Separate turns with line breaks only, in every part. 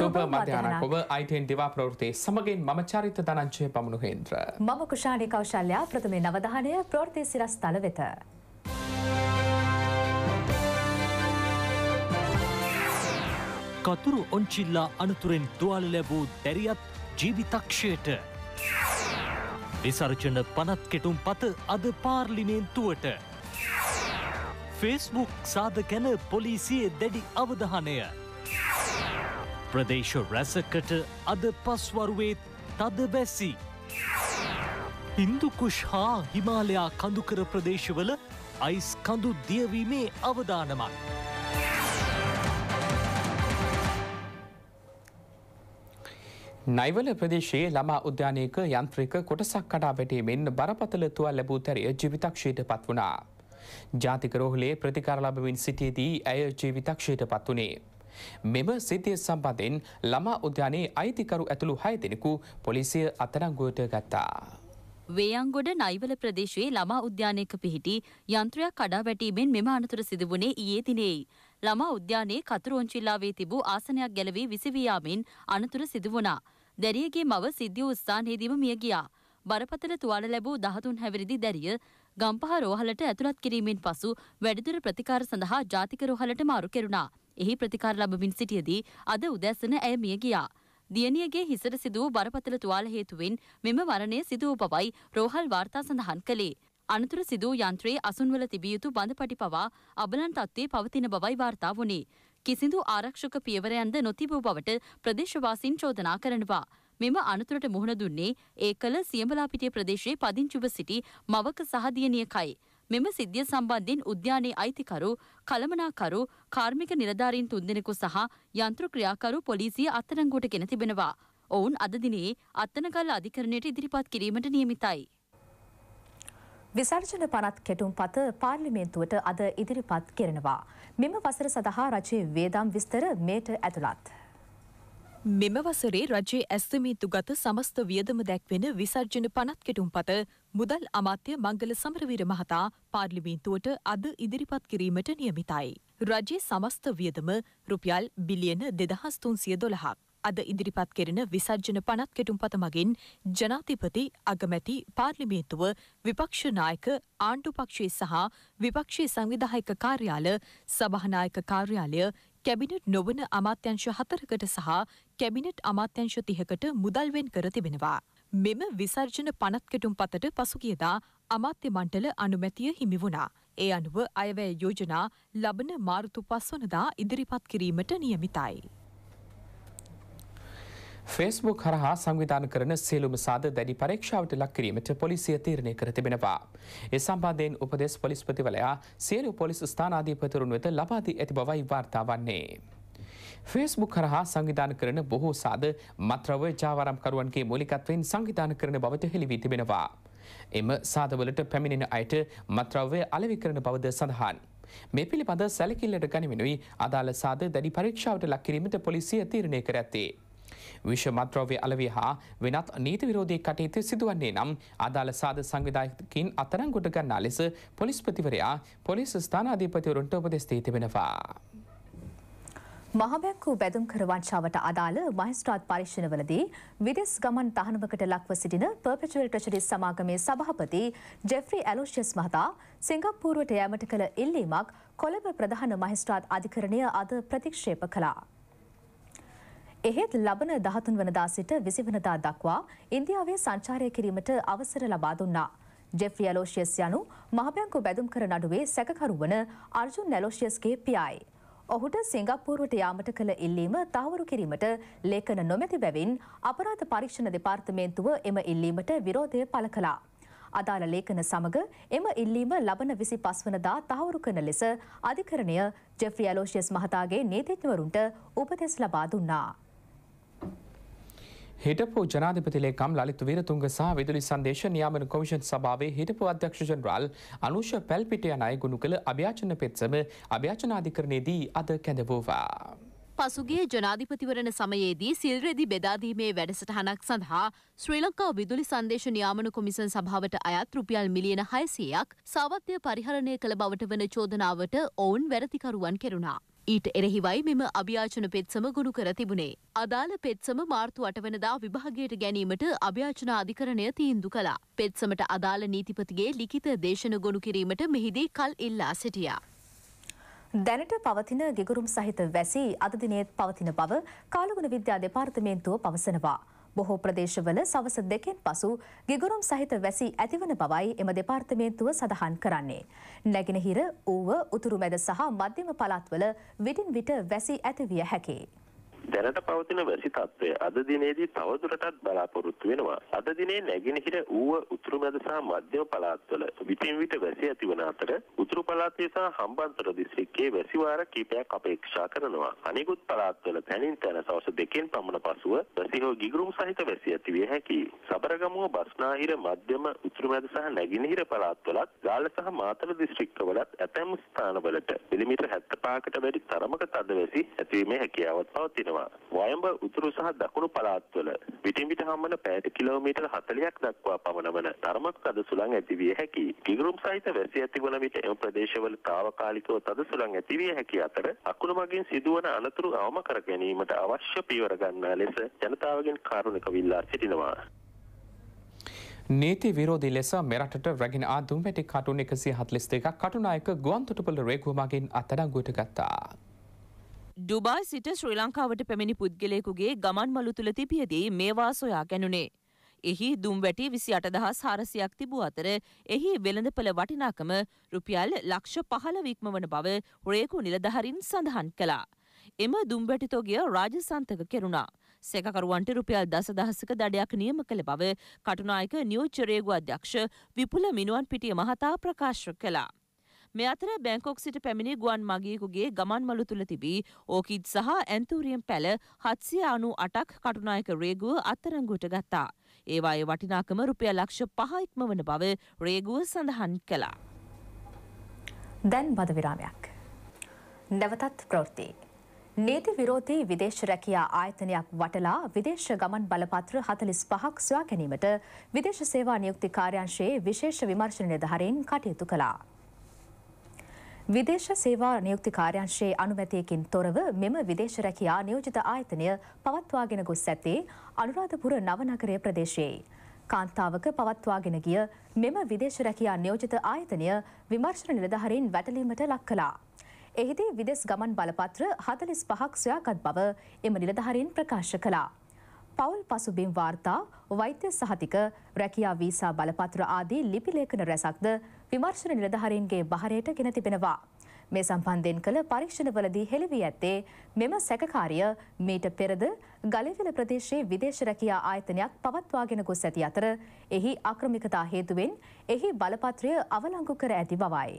සුබ මධ්‍යනක් ඔබ අයිටන් දිවා ප්‍රෘතිය සමගින් මම චරිත දනංචය පමුණු හෙන්ද්‍ර.
මම කුෂාණය කෞශල්‍යයා ප්‍රථමේ නවධානය ප්‍රෘතිය සිරස් තල වෙත.
කතුරු ඔංචිල්ලා අනතුරෙන් තුවාල ලැබූ දැරියත් ජීවිතක්ෂයට. විසර්ජන පනත් කෙටුම් පත අද පාර්ලිමේන්තුවට. ෆේස්බුක් සාධ කැන පොලිසිය දැඩි අවධානය. ප්‍රදේශ රැසකට අද පස්වරුවේත් තද බැසි. හින්දුකුෂ් හා හිමාලයා කඳුකර ප්‍රදේශවල අයිස් කඳු දියවීමේ අවධානමක්.
නයිවල ප්‍රදේශයේ ළමා උද්‍යානයක යන්ත්‍රික කොටසක් කඩා වැටීමෙන් බරපතල තුවල් ලැබූ තැරිය ජීවිතක්ෂයට පත් වුණා. ජාතික රෝහලේ ප්‍රතිකාරලබමින් සිටියේදී ඇය ජීවිතක්ෂයට පත් වුණේ. මෙම සිතිය සම්බන්ධෙන් ළමා උද්‍යානයේ අයිතිකරු ඇතුළු හය දෙනෙකු පොලිසිය අතරංගුවට ගත්තා.
වේයන්ගොඩ නයිවල ප්‍රදේශයේ ළමා උද්‍යානයක පිහිටි යන්ත්‍රයක් කඩා වැටීමෙන් මෙම අනතුර සිදුවුණේ ඊයේ දිනෙයි. ළමා උද්‍යානයේ කතුරුංචිල්ලාවේ තිබූ ආසනයක් ගැලවී විසිවියාමෙන් අනතුර සිදුවුණා. දැරියගේ මව සිද්ධිය උස්සානයේදීම මිය ගියා. බරපතල තුවාල ලැබූ දහතුන් හැවිරිදි දැරිය ගම්පහ රෝහලට ඇතුළත් කිරීමෙන් පසු වැඩිදුර ප්‍රතිකාර සඳහා ජාතික රෝහලට මාරු කෙරුණා. එහි ප්‍රතිකාර ලබමින් සිටියදී අද උදැසන ඇය මිය ගියා. දියණියගේ හිසට සිදු වූ බරපතල තුවාල හේතුවෙන් මෙම මරණය සිදු වූ බවයි රෝහල් වාර්තා සඳහන් කළේ. අනතුර සිදු වූ යන්ත්‍රයේ අසුන්වල තිබිය යුතු බඳපටි පවා අබලන් තත්ත්වයේ පවතින බවයි වාර්තා වුණේ. කිසිදු ආරක්ෂක පියවරයන්ද නොතිබූ බවට ප්‍රදේශවාසීන් චෝදනා කරනවා. මෙම අනතුරට මුහුණ දුන්නේ ඒකල සියඹලාපිටිය ප්‍රදේශයේ පදිංචිව සිටි මවක සහ දියණියකයි. මෙම සිද්ධිය සම්බන්ධයෙන් උද්‍යානයේ අයිතිකරු, කළමනාකරු, කාර්මික නිලධාරීන් තුන්දෙනෙකු සහ යන්ත්‍ර ක්‍රියාකරු පොලිසිය අත්අඩංගුවට ගෙන තිබෙනවා. ඔවුන් අද දිනේ අත්තනගල්ල අධිකරණයට ඉදිරිපත් කිරීමට නියමිතයි.
විසර්ජන පනත් කෙටුම් පත පාර්ලිමේන්තුවට අද ඉදිරිපත්
කෙරෙනවා. මෙම වසර සඳහා රජයේ වේදම් විස්තර මේට ඇතුළත්. මෙම වසරේ රජයේ ඇස්තමීතුගත සමස්ත වියදම දැක්වෙන විසර්ජන පනත් කෙටුම්පත මුදල් අමාත්‍ය මංගල සමරවීර මහතා පාර්ලිමේන්තුවට අද ඉදිරිපත් කිරීමට නියමිතයි. රජයේ සමස්ත වියදම රුපියල් බිලියන දෙදහස් තුන්සිය දොළහක්. අද ඉදිරිපත් කෙරෙන විසර්ජන පනත් කෙටුම්පත මගින් ජනාතිපති අගමැති පාර්ලිමේන්තුව විපක්ෂනායක ආණ්ඩුපක්ෂයේ සහ විපක්ෂයේ සංවිධායක කාර්යාල සභානායක කාර්යාලය කැබිනට් නොවන අමාත්‍යංශ හතරකට සහ කැබිනට් අමාත්‍යංශ තිහකට මුදල්වෙන් කර තිබෙනවා. මෙම විසර්ජන පනත්කටුම් පතට පසුගියදා අමාත්‍ය මණ්ඩල අනුමැතිය හිමි වුණා. ඒ අනුව අයවැය යෝජනා ලබන මාර්තු පස්වනදා ඉදිරිපත් කිරීමට නියමිතයි.
ෆෙස්බුක් හරහා සංවිධාන කරන සියලුම සාද දැඩි පරීක්ෂාවට ලක් කිරීමට පොලිසිය තීරණය කර තිබෙනවා. ඒ සම්බන්ධයෙන් උපදෙස් පොලිස්පතිවලයා සියලු පොලිස් ස්ථානාධීපතුරුන් වෙත ලබා දී ඇති බවයි වාර්තා වන්නේ. ෆේස්බුක් හරහා සංවිධාන කරන බොහෝ සාද මත්‍රව ජාවාරම්කරුවන්ගේ මූලිකත්වයෙන් සංවිධාන කරන බවට හෙළිවී තිබෙනවා. එම සාදවලට පැමිණෙන අයට මත්‍රව්‍ය අලෙවි කරන බවද සඳහන්. මේ පිළිබඳ සැලකිල්ලට ගනිවෙනුයි අදාළ සාද දැඩි පරීක්ෂාවට ලක්කිරීමට පොලිසිය තීරණය කර ඇත්තේ. විශ්ව මත්‍රව්‍ය අලවය හා වෙනත් නීති විරෝධී කටයුතු සිදුවන්නේ නම් අදාළ සාධ සංවිධායකින් අතරංගොට ගන්නා ලෙස පොලිස්පතිවරයා පොලිස් ස්ථානාධීපතිවරුන්ට උපදෙස්තී තිබෙනවා.
මහබැංකු බැදුම් කරවංශාවට අදාළ මහිස්ත්‍රාත් පරීක්ෂණවලදී විදෙස් ගමන් තහනමකට ලක්ව සිටින පර්පචුවල් ට්‍රෙෂරිස් සමාගමේ සභාපති ජෙෆ්‍රි ඇලෝෂියස් මහතා සිංගප්පූරුවට යෑමට කළ ඉල්ලීමක් කොළඹ ප්‍රධාන මහිස්ත්‍රාත් අධිකරණය අද ප්‍රතික්ෂේප කළා. එහෙත් ලබන 13 වනදා සිට 20 වනදා දක්වා ඉන්දියාවේ සංචාරය කිරීමට අවසර ලබා දුන්නා. ජෙෆ්රි ඇලෝෂියස් යනු මහබැංකු බැදුම්කර නඩුවේ සැකකරු වන අර්ජුන් ඇලෝෂියස්ගේ පියායි. ඔහුට සිංගප්පූරුවට යාමට කළ ඉල්ලීම තහවුරු කිරීමට ලේඛන නොමැති බැවින් අපරාධ පරීක්ෂණ දෙපාර්තමේන්තුව එම ඉල්ලීමට විරෝධය පළ කළා. අදාළ ලේඛන සමග එම ඉල්ලීම ලබන විසි පස්වනදා තහවුරු කරන ලෙස අධිකරණය ජෙෆ්‍රි ඇලෝෂියස් මහතාගේ නේතිඥවරුන්ට උපදෙස් ලබා දුන්නා.
හිටපු ජනාධිපතිලේකම් ලලිත් වීරතුංග සහ විදුලි සංදේශ නියාමන කොමිෂන් සභාවේ හිටපු අධ්‍යක්ෂ ජනරාල් අනුෂ පැල්පිට යන අය ගුණ කළ අභ්‍යාචන පෙත්සම අභ්‍යාචනාධිකරණයේදී අද කැඳවූවා.
පසුගේ ජනාධිපතිවරණ සමයේදී සිල්රෙදි බෙදාදීමේ වැඩසටහනක් සඳහා ශ්‍රී ලංකා විදුලි සංදේශ නියාමන කොමිසන් සභාවට අයත් රුපියල් මිලියන හයසයක් සාවත්‍ය පරිහරණය කළ බවට වන චෝදනාවට ඔවුන් වැරතිකරුවන් කෙරුණා. ඊට එරෙහිවයි මෙම අභ්‍යාචන පෙත්සම ගුණු කර තිබුණේ. අදාළ පෙත්සම මාර්තු අටවනදා විභාගයට ගැනීමට අභ්‍යාචන අධිකරණය තීන්දු කළා. පෙත්සමට අදාළ නීතිපතිගේ ලිඛිත දේශන ගොුණු කිරීමට මෙහිදී කල් ඉල්ලා සිටියා. දැනට
පවතින ගෙගුරුම් සහිත වැසි අදදිනයත් පවතින බව කාලගුණ විද්‍යා දෙපාර්තමේන්තුව පවසනවා. බොහෝ ප්‍රදේශවල සවස දෙකෙන් පසු ගිගුරුම් සහිත වැසි ඇතිවන බවයි එම දෙපාර්තමේන්තුව සඳහන් කරන්නේ. නැගෙනහිර ඌව උතුරු මැද සහ මධ්‍යම පළාත්වල විටින් විට වැසි ඇතිවිය හැකේ.
දැනට පවතින
වැසි තත්ත්වය අද දිනේදී තවදුරටත් බලාපොරොත්තු වෙනවා. අද දිනේ නැගෙනහිර ඌව උතුරු මැද සහ මධ්‍යම පළාත්වල විටින් විට වැසි ඇතිවන අතර උතුරු පළාතේ සහ හම්බන්තොට දිස්ත්‍රික්කයේ වැසි වාර කිහිපයක් අපේක්ෂා කරනවා. අනෙකුත් පළාත්වල තැනින් තැන සවස් දෙකෙන් පමණ පසුව වැසි හෝ ගිගුරුම් සහිත වැසි ඇතිවිය හැකියි. සබරගමුව බස්නාහිර මධ්‍යම උතුරු මැද සහ නැගෙනහිර පළාත්වලත් ගාල්ල සහ මාතල දිස්ත්‍රික්කවලත් ඇතැම් ස්ථානවලට මිලිමීටර් 75කට වැඩි තරමක තද වැසි ඇතිවීමේ හැකියාවක් පවතිනවා. වෙනවා. වයඹ උතුරු සහ දකුණු පළාත්වල විටින් විට හම්බන පැයට කිලෝමීටර 40ක් දක්වා පමණවන ධර්මත් තද සුළං ඇතිවිය හැකියි. කිගුරුම් සහිත වැසි ඇතිවන විට එම ප්‍රදේශවල తాවකාලිකව තද සුළං ඇතිවිය හැකි අතර අකුණු මගින් සිදුවන අනතුරු අවම කර ගැනීමට අවශ්‍ය පියවර ගන්නා ලෙස ජනතාවගෙන් කාරුණිකව ඉල්ලා සිටිනවා. නීති විරෝධී ලෙස මෙරටට රැගෙන ආ දුම්වැටි කටුන් එකසිය හත්ලිස් දෙකක් කටුනායක ගුවන්තොටුපළ රේගුවමගින් අත්අඩංගුවට ගත්තා.
ඩුබායි සිට ශ්‍රී ලංකාවට පැමිණි පුද්ගලයෙකුගේ ගමන් මළු තුළ තිබියදී මේවා සොයා ගැනුණේ. එහි දුම් වැටි විසි අටදහස් හාරසියක් තිබූ අතර එහි වෙළඳපළ වටිනාකම රුපියල් ලක්ෂ පහලවික්ම වන බව හොරේකු නිලධහරින් සඳහන් කළා. එම දුම්වැටිතෝගිය රාජසන්තක කෙරුණා. සැකකරුවන්ට රුපියල් දසදහසක දඩයක් නියම කළ බව කටුනායක නියෝච්චරේගු අධ්‍යක්ෂ විපුල මිනුවන් පිටිය මහතා ප්‍රකාශ කළා. මේ අතර බැංකොක් සිට පැමිණි ගුවන් මගියෙකුගේ ගමන්මළු තුළ තිබී ඕකිඩ් සහ ඇන්තූරියම් පැල හත්සිය අනු අටක් කටුනායක රේගුව අත්තරංගුවට ගත්තා. ඒවායේ වටිනාකම රුපිය ලක්ෂ පහයික්ම වන බව රේගුව සඳහන් කළා.
දැන් බද විරාමයක්. නැවතත් ප්‍රෘතිී. නීති විරෝධී විදේශ රැකියා ආයතනයක් වටලා විදේශ ගමන් බලපත්‍ර හතලිස් පහක් සොයා ගැනීමට විදේශ සේවා නියුක්ති කාර්යංශයේ විශේෂ විමර්ශන නිධහරින් කටයුතු කළා. විදේශ සේවා නියුක්ති කාර්යංශයේ අනුමැතියකින් තොරව මෙම විදේශ රැකියා නියෝජිත ආයතනය පවත්වාගෙන ගොස් ඇත්තේ අනුරාධපුර නවනගරය ප්‍රදේශයේ. කාන්තාවක පවත්වාගෙන ගිය මෙම විදේශ රැකියා නියෝජිත ආයතනය විමර්ශන නිලධහරින් වැටලීමට ලක් කලා. එහිදී විදෙස් ගමන් බලපත්‍ර හතලිස් පහක් සොයාගත් බව එම නිලධහරින් ප්‍රකාශ කලා. පවුල් පසුබිම් වාර්තා වෛත්‍ය සහතික රැකියා වීසා බලපත්‍ර ආදී ලිපි ලේඛන රැසක්ද විමර්ශන නිලධාරීන්ගේ බහරයට ගෙන තිබෙනවා. මේ සම්බන්ධයෙන් කළ පරීක්ෂණවලදී හෙළි වී ඇත්තේ මෙම සැකකාරිය මීට පෙරද ගලේවිල ප්‍රදේශයේ විදේශ රැකියා ආයතනයක් පවත්වාගෙන ගොස් ඇති අතර එහි අක්‍රමිකතා හේතුවෙන් එහි බලපත්‍රය අවලංගු කර ඇති බවයි.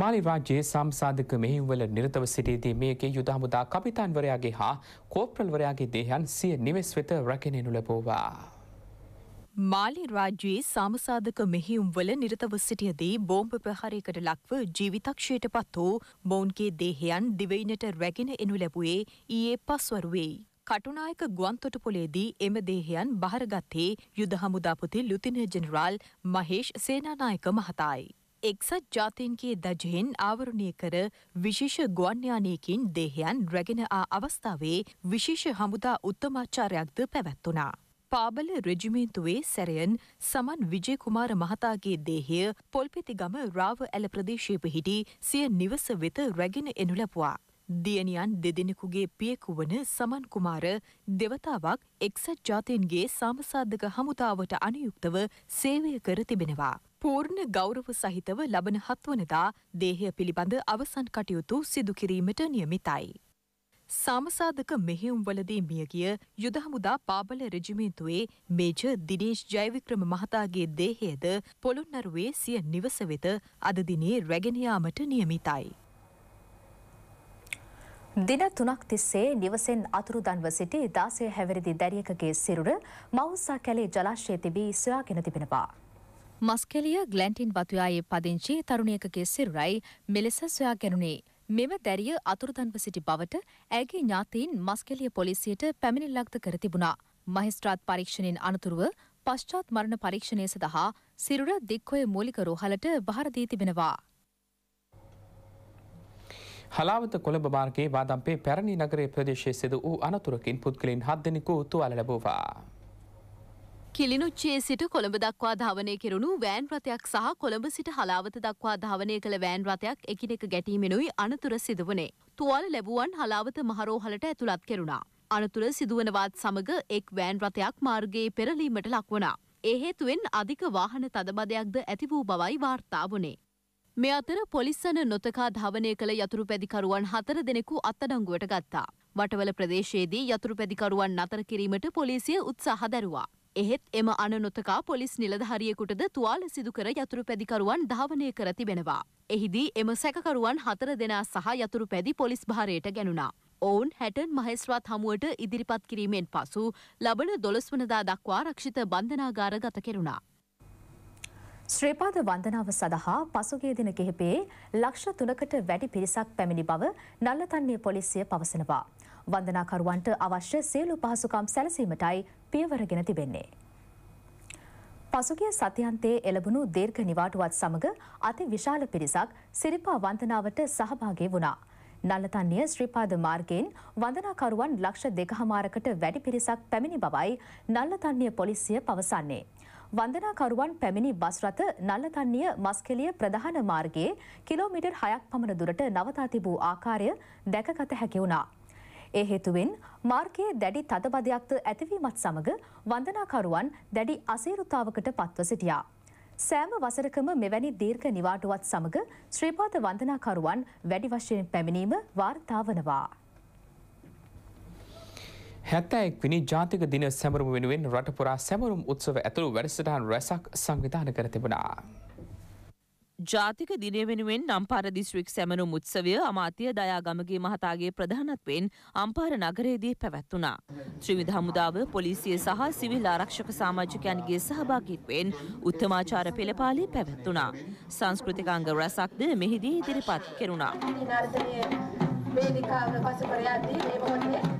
මාලි රාජ්‍යයේ සම්සාධක මෙහිවල නිරතව සිටියදී මේගේ යුද හමුදා කපිතාන්වරයාගේ හා කෝප්‍රල්වරයාගේ දේහයන් සිය නිවෙස් වෙත රැකෙනෙනු ලැබෝවා.
මාලි රාජ්‍යයේ සාමසාධක මෙහියුම්වල නිරතව සිටියදී බෝම්භ ප්‍රහරයකට ලක්ව ජීවිතක්ෂයට පත් වූ මොවුන්ගේ දේහයන් දිවයිනට රැගෙන එනු ලැබුවේ ඊයේ පස්වරුවෙයි. කටුනායක ගුවන්තොටපොලේදී එම දේහයන් බහරගත්තේ යුද හමුදාපති ලුතින ජෙනරාල් මහේෂ් සේනානායක මහතායි. එක්සත් ජාතීන්ගේ දජයෙන් ආවරණය කර විශේෂ ගුවන්යානයකින් දේහයන් රැගෙන ආ අවස්ථාවේ විශේෂ හමුදා උත්තමාචාරයක්ද පැවැත්වනා. පාබල රෙජිමේන්තුවේ සැරයන් සමන් විජයකුමාර මහතාගේ දේහය පොල්පෙතිගම රාව ඇල ප්‍රදේශය පිහිටි සිය නිවස වෙත රැගෙන එනු ලැබවා. දියණියන් දෙදෙනෙකුගේ පියෙකු වන සමන් කුමාර දෙවතාවක් එක්සත් ජාතීන්ගේ සාමසාධක හමුදාවට අනුයුක්තව සේවය කර තිබෙනවා. පූර්ණ ගෞරව සහිතව ලබන හත්වනදා දේහය පිළිබඳ අවසන් කටයුතු සිදුකිරීමට නියමිතයි. සාමසාධක මෙහෙුම්වලදී මියගිය යුදහමුදා පාබල රජිමේන්තුවේ මේජ දිනේශ් ජයවික්‍රම මහතාගේ දේහයද පොළොන්නරුවේ සිය නිවස වෙත අදදිනේ රැගෙනයාමට නියමිතයි.
දින තුනක් තිස්සේ නිවසෙන් අතුරුදන්ව සිටි දාසය හැවරදි දැරියකගේ සිරුර මවුසා කැලේ ජලාශය තිබී සොයාගෙන තිබෙනවා. මස්කෙලිය ගලැන්ටින් වතුයායේ පදිංචි තරුණයකගේ සිරුරයි මෙලෙස සොයා ගැනුණේ. මෙම දැරිය අතුරුදන්ව සිටි බවට ඇගේ ඥාතීන් මස්කෙලිය පොලිසියට පැමිණිල්ලක්ද කර තිබුණා. මහිස්ත්‍රාත් පරීක්ෂණයෙන් අනතුරුව පශ්චාත් මරණ පරීක්ෂණය සඳහා සිරුර දික්කොය මූලික රෝහලට භාරදී තිබෙනවා.
හලාවත කොළඹ මාර්ගයේ වාදම්පේ පැරණි නගරේ ප්‍රදේශයේ සිදු වූ අනතුරකින් පුද්ගලයන් හත් දෙනෙකු තුවාල ලැබුවා.
කිලිනුච්චේ සිට කොළඹ දක්වා ධාවනය කෙරුණු වෑන් රථයක් සහ කොළඹ සිට හලාවත දක්වා ධාවනය කළ වෑන් රථයක් එකිනෙක ගැටීමෙනුයි අනතුර සිදුවනේ. තුවාල ලැබුවන් හලාවත මහරෝහලට ඇතුළත් කෙරුණා. අනතුර සිදුවනවත් සමග එක් වෑන් රථයක් මාර්ගයේ පෙරලීමට ලක්වනා. ඒ හේතුවෙන් අධික වාහන තදබදයක්ද ඇති වූ බවයි වාර්තා වුණේ. මේ අතර පොලිස්සන නොතකා ධාවනය කළ යතුරු පැදිකරුවන් හතර දෙනෙකු අත්තඩංගුවට ගත්තා. වටවල ප්‍රදේශයේදී යතුරු පැදිකරුවන් නතර කිරීමට පොලිසිය උත්සාහ දැරුවා. එහෙත් එම අන නොතකා පොලිස් නිලධාරියෙකුටද තුවාල සිදුකර යතුරු පැදිකරුවන් ධාවනය කර තිබෙනවා. එහිදී එම සැකකරුවන් හතර දෙනා සහ යතුරු පැදි පොලිස් භාරයට ගැනුණා. ඔවුන් හැටන් මහෙස්රාත් හමුවට ඉදිරිපත් කිරීමෙන් පසු ලබන දොළස්වනදා දක්වා රක්ෂිත බන්ධනාගාර ගත කෙරුණා.
ශ්‍රීපාද වන්දනාව සඳහා පසුගිය දින කිහිපයේ ලක්ෂ තුනකට වැඩි පිරිසක් පැමිණි බව නල්ලතන්නේ පොලිසිය පවසනවා. වන්දනාකරුවන්ට අවශ්‍ය සියලු පහසුකම් සැලසීමටයි පියවරගෙන තිබෙන්නේ. පසුගිය සතියන්තයේ එළඹුණු දීර්ඝ නිවාඩුවත් සමග අති විශාල පිරිසක් සිරිපා වන්දනාවට සහභාගී වුණා. නල්ලතන්නේ ශ්‍රීපාද මාර්ගයෙන් වන්දනාකරුවන් ලක්ෂ දෙකහමාරකට වැඩි පිරිසක් පැමිණි බවයි නල්ලතන්නේ පොලිසිය පවසන්නේ. වන්දනාකරුවන් පැමිණි බස් රථ නල්ලතන්නිය මස්කෙලිය ප්‍රධාන මාර්ගයේ කිලෝමීටර් හයක් පමණ දුරට නවතා තිබූ ආකාරය දැකගත හැකි වුණා. ඒ හේතුවෙන් මාර්ගයේ දැඩි තදබදයක්ද ඇතිවීමත් සමග වන්දනාකරුවන් දැඩි අසීරුතාවකට පත්ව සිටියා. සෑම වසරකම මෙවැනි දීර්ඝ නිවාඩුවත් සමග ශ්‍රීපාද වන්දනාකරුවන් වැඩි වශයෙන් පැමිණීම වාර්තාවනවා.
හැත්තැක්විනි ජාතික දින සැමරුම් වෙනුවෙන් රටපුරා සැමරුම් උත්සව ඇතුළු වැඩසටහන් රැසක් සංවිධාන කර තිබුණා.
ජාතික දින වෙනුවෙන් අම්පාර දිස්ත්‍රික් සැමනුම් උත්සවය අමාත්‍ය දයාගමගේ මහතාගේ ප්‍රධානත්වෙන් අම්පාර නගරයේදී පැවැත්වුණා. ත්‍රිවිධ හමුදාව පොලිසිය සහ සිවිල් ආරක්ෂක සමාජිකයන්ගේ සහභාගීත්වයෙන් උත්තමාචාර පෙළපාලි පැවැත්වුණා. සංස්කෘතිකාංග රැසක්ද මෙහිදී ඉදිරිපත් කෙරුණා.
මේ නිකාවන පසු කරයන්නේ මේ මොහොතේ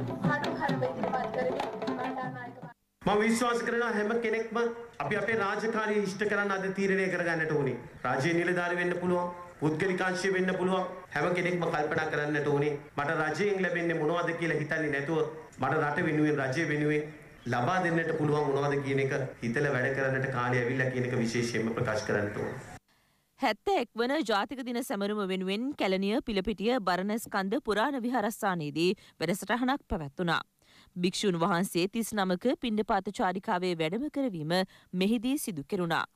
මම විශ්වාස කරනවා හැම කෙනෙක්ම
අපි අපේ රාජකාරිය ඉෂ්ට කරන්න අද තීරණය කරගන්නට ඕනේ. රාජ්‍ය නිලධාරී වෙන්න පුළුවන්, පුද්ගලිකාංශය වෙන්න පුළුවන් හැම කෙනෙක්ම කල්පනා කරන්නට ඕනේ. මට රජයෙන් ලැබෙන්නේ මොනවද කියලා හිතන්නේ නැතුව මට රට වෙනුවෙන් රජය වෙනුවෙන් ලබා දෙන්නට පුළුවන් මොනවද කියන එක හිතලා වැඩ කරන්නට කාලය ඇවිල්ලා කියන එක විශේෂයෙන්ම ප්‍රකාශ කරන්නට ඕනේ.
හැත්ත එක්වන ජාතික දින සැමරුම වෙනුවෙන් කැලනිය පිළපිටිය බරණස්කන්ද පුරාණ විහාරස්ථානයේදී වැඩසටහනක් පැවැත්වනා. භික්ෂූන් වහන්සේ තිස් නමක පිණ්ඩපාත චාරිකාවේ වැඩම කරවීම මෙහිදී සිදු කෙරුණා.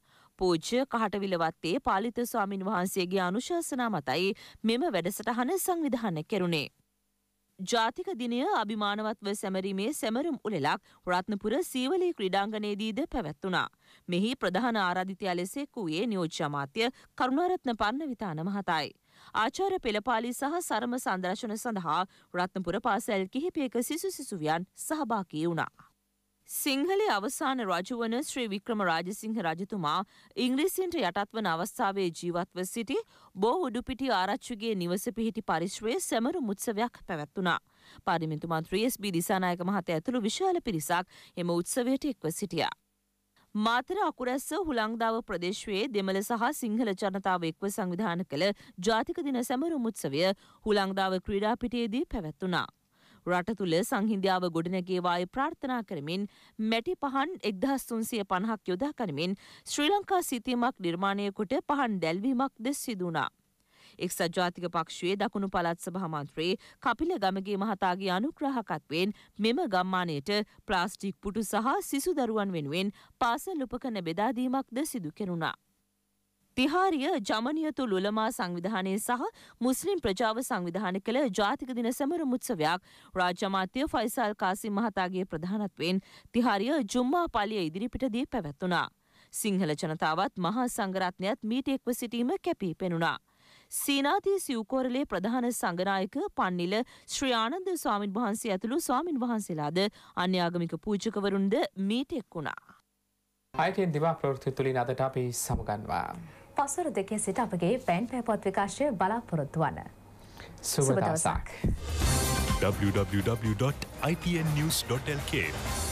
පූජ්‍ය කහටවිල වත්තේ පාලිත ස්වාමින් වහන්සේගේ අනුශාසනා මතයි මෙම වැඩසටහන සංවිධානය කෙරුණේ. ජාතික දිනය අභිමානවත්ව සැමරීමේ සැමරුම් උළෙලක් රත්නපුර සීවලේ ක්‍රීඩාංගණයේදීද පැවැත්වුණා. මෙහි ප්‍රධාන ආරාධිතයා ලෙස එක් වූයේ නියෝජ්‍ය අමාත්‍ය කරුණාරත්න පන්නවිතාන මහතායි. ආචාර පෙළපාලි සහ සරම සංදර්ශන සඳහා රත්නපුර පාසැල් කිහිපයක සිසු සිසුවියන් සහභාගී වුණා. සිංහලේ අවසාන රජුවන ශ්‍රී වික්‍රම රාජසිංහ රජතුමා ඉංග්‍රීසින්ට යටත්වන අවස්ථාවේ ජීවත්ව සිටි බෝ උඩුපිටි ආරච්චුගේ නිවස පිහිටි පරිශ්‍රයේ සැමරු මුත්සවයක් පැවැත්වුණා. පාර්ලිමේන්තු මන්ත්‍රී එස්.බි. දිසානායක මහතා ඇතුළු විශාල පිරිසක් එම උත්සවයට එක්ව සිටියා. මාතර අකුරැස්ස හුළංදාව ප්‍රදේශයේ දෙමළ සහ සිංහල ජනතාව එක්ව සංවිධාන කළ ජාතික දින සැමරුම් උත්සවය හුළංදාව ක්‍රීඩා පිටියේදී පැවැත්වුණා. රට තුළ සංහින්දියාව ගොඩනැගේවාය ප්‍රාර්ථනා කරමින් මැටි පහන් එක්දහස්තුන්සිය පණහක් යොදා කරමින් ශ්‍රී ලංකා සිතීමක් නිර්මාණයකොට පහන් දැල්වීමක් දෙස් සිදුනා. එක්සත් ජාතික පක්ෂයේ දකුණු පළාත් සභා මන්ත්‍රී කපිල ගමගේ මහතාගේ අනුග්‍රහකත්වයෙන් මෙම ගම්මානයට ප්ලාස්ටික් පුටු සහ සිසු දරුවන් වෙනුවෙන් පාසල් උපකරණ බෙදා දීමක්ද සිදු කෙරුණා. තිහාරිය ජමනිය තුළ උලමා සංවිධානය සහ මුස්ලිම් ප්‍රජාව සංවිධාන කළ ජාතික දින සැමරුම් උත්සවයක් රාජ්‍යමාත්‍ය ෆයිසල් කාසිම් මහතාගේ ප්‍රධානත්වයෙන් තිහාරිය ජුම්මා පාලිය ඉදිරිපිටදී පැවැත්වුණා. සිංහල ජනතාවත් මහා සංගරත්නයත් මීට එක්ව සිටීම කැපී පෙනුණා. සීනාදී සිව්කෝරලේ ප්‍රධාන සංගනායක පන්නිල ශ්‍රී ආනන්ද ස්වාමින් වහන්සේ ඇතුළු ස්වාමින් වහන්සේලාද අන්‍ය ආගමික පූජකවරුන්ද මීට එක් වුණා.
අයිටෙන් දිවා ප්‍රවෘත්ති තුළින් අදට අපි සමගන්වා.
පසුර දෙකේ සිට අපගේ පැන් පැපොත් විකාශය
බලාපොරොත්තු වන. සුබ දවසක්.
www.itnnews.lk